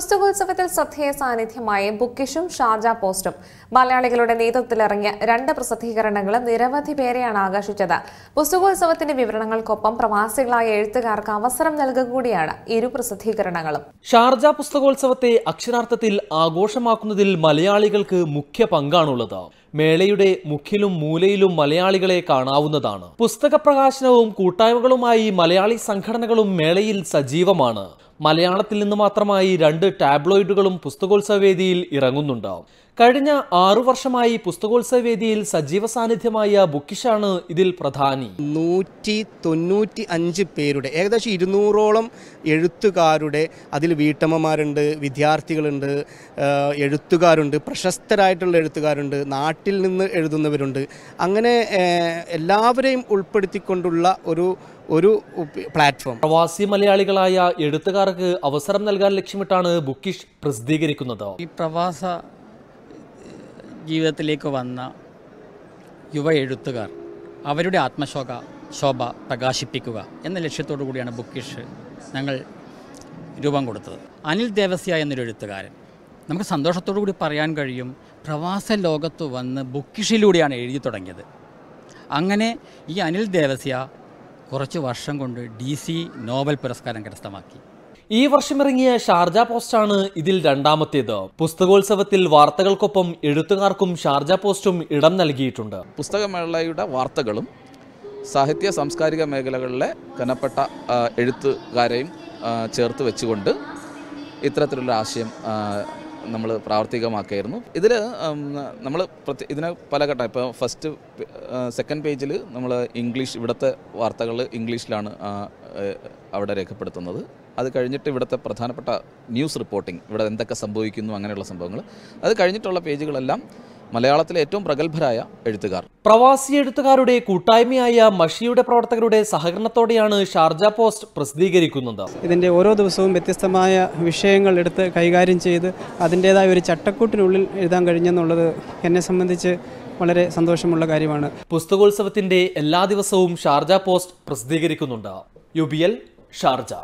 പുസ്തകോത്സവത്തിൽ ശ്രദ്ധേയ സാന്നിധ്യമായ ബുക്കിഷും ഷാർജ പോസ്റ്റും മലയാളികളുടെ നേതൃത്വത്തിലിറങ്ങിയ രണ്ട് പ്രസിദ്ധീകരണങ്ങൾ നിരവധി പേരെയാണ് ആകർഷിച്ചത് പുസ്തകോത്സവത്തിന്റെ വിവരണങ്ങൾക്കൊപ്പം പ്രവാസികളായ എഴുത്തുകാർക്ക് അവസരം നൽകുക കൂടിയാണ് ഇരു പ്രസിദ്ധീകരണങ്ങളും ഷാർജ പുസ്തകോത്സവത്തെ അക്ഷരാർത്ഥത്തിൽ ആഘോഷമാക്കുന്നതിൽ മലയാളികൾക്ക് മുഖ്യ പങ്കാണുള്ളത് മേളയുടെ മുഖിലും മൂലയിലും മലയാളികളെ കാണാവുന്നതാണ് പുസ്തക പ്രകാശനവും കൂട്ടായ്മകളുമായി മലയാളി സംഘടനകളും മേളയിൽ സജീവമാണ് മലയാളത്തിൽ നിന്ന് മാത്രമായി രണ്ട് ടാബ്ലോയിഡുകളും പുസ്തകോത്സവ വേദിയിൽ ഇറങ്ങുന്നുണ്ടാവും കഴിഞ്ഞ ആറു വർഷമായി പുസ്തകോത്സവ വേദിയിൽ സജീവ സാന്നിധ്യമായ ബുക്കിഷാണ് ഇതിൽ പ്രധാനി നൂറ്റി തൊണ്ണൂറ്റി അഞ്ച് പേരുടെ ഏകദേശം ഇരുന്നൂറോളം എഴുത്തുകാരുടെ അതിൽ വീട്ടമ്മമാരുണ്ട് വിദ്യാർത്ഥികളുണ്ട് എഴുത്തുകാരുണ്ട് പ്രശസ്തരായിട്ടുള്ള എഴുത്തുകാരുണ്ട് നാട്ടിൽ നിന്ന് എഴുതുന്നവരുണ്ട് അങ്ങനെ എല്ലാവരെയും ഉൾപ്പെടുത്തിക്കൊണ്ടുള്ള ഒരു ഒരു പ്ലാറ്റ്ഫോം പ്രവാസി മലയാളികളായ എഴുത്തുകാർക്ക് അവസരം നൽകാൻ ലക്ഷ്യമിട്ടാണ് ബുക്കിഷ് പ്രസിദ്ധീകരിക്കുന്നത് ഈ പ്രവാസ ജീവിതത്തിലേക്ക് വന്ന യുവ എഴുത്തുകാർ അവരുടെ ആത്മശോക ശോഭ പ്രകാശിപ്പിക്കുക എന്ന ലക്ഷ്യത്തോടു കൂടിയാണ് ബുക്കിഷ് ഞങ്ങൾ രൂപം കൊടുത്തത് അനിൽ ദേവസ്യ എന്നൊരു എഴുത്തുകാരൻ നമുക്ക് സന്തോഷത്തോടു കൂടി പറയാൻ കഴിയും പ്രവാസ ലോകത്ത് വന്ന് ബുക്കിഷിലൂടെയാണ് എഴുതി തുടങ്ങിയത് അങ്ങനെ ഈ അനിൽ ദേവസ്യ കുറച്ച് വർഷം കൊണ്ട് ഡി സി നോബൽ പുരസ്കാരം കരസ്ഥമാക്കി ഈ വർഷം ഇറങ്ങിയ ഷാർജ പോസ്റ്റാണ് ഇതിൽ രണ്ടാമത്തേത് പുസ്തകോത്സവത്തിൽ വാർത്തകൾക്കൊപ്പം എഴുത്തുകാർക്കും ഷാർജ പോസ്റ്റും ഇടം നൽകിയിട്ടുണ്ട് പുസ്തകമേളയുടെ വാർത്തകളും സാഹിത്യ സാംസ്കാരിക മേഖലകളിലെ കനപ്പെട്ട എഴുത്തുകാരെയും ചേർത്ത് വെച്ചുകൊണ്ട് ഇത്തരത്തിലുള്ള ആശയം നമ്മൾ പ്രാവർത്തികമാക്കായിരുന്നു ഇതിൽ നമ്മൾ പ്രത്യേക ഇതിന് പല ഘട്ടം ഇപ്പോൾ ഫസ്റ്റ് സെക്കൻഡ് പേജിൽ നമ്മൾ ഇംഗ്ലീഷ് ഇവിടുത്തെ വാർത്തകൾ ഇംഗ്ലീഷിലാണ് അവിടെ രേഖപ്പെടുത്തുന്നത് അത് കഴിഞ്ഞിട്ട് ഇവിടുത്തെ പ്രധാനപ്പെട്ട ന്യൂസ് റിപ്പോർട്ടിംഗ് ഇവിടെ എന്തൊക്കെ സംഭവിക്കുന്നു അങ്ങനെയുള്ള സംഭവങ്ങൾ അത് കഴിഞ്ഞിട്ടുള്ള പേജുകളെല്ലാം മലയാളത്തിലെ ഏറ്റവും പ്രഗത്ഭരായ എഴുത്തുകാർ പ്രവാസി എഴുത്തുകാരുടെ കൂട്ടായ്മയായ മഷിയുടെ പ്രവർത്തകരുടെ സഹകരണത്തോടെയാണ് ഷാർജ പോസ്റ്റ് പ്രസിദ്ധീകരിക്കുന്നത് ഇതിൻ്റെ ഓരോ ദിവസവും വ്യത്യസ്തമായ വിഷയങ്ങൾ എടുത്ത് കൈകാര്യം ചെയ്ത് അതിൻ്റേതായ ഒരു ചട്ടക്കൂട്ടിനുള്ളിൽ എഴുതാൻ കഴിഞ്ഞെന്നുള്ളത് എന്നെ സംബന്ധിച്ച് വളരെ സന്തോഷമുള്ള കാര്യമാണ് പുസ്തകോത്സവത്തിന്റെ എല്ലാ ദിവസവും ഷാർജ പോസ്റ്റ് പ്രസിദ്ധീകരിക്കുന്നുണ്ട് യു ഷാർജ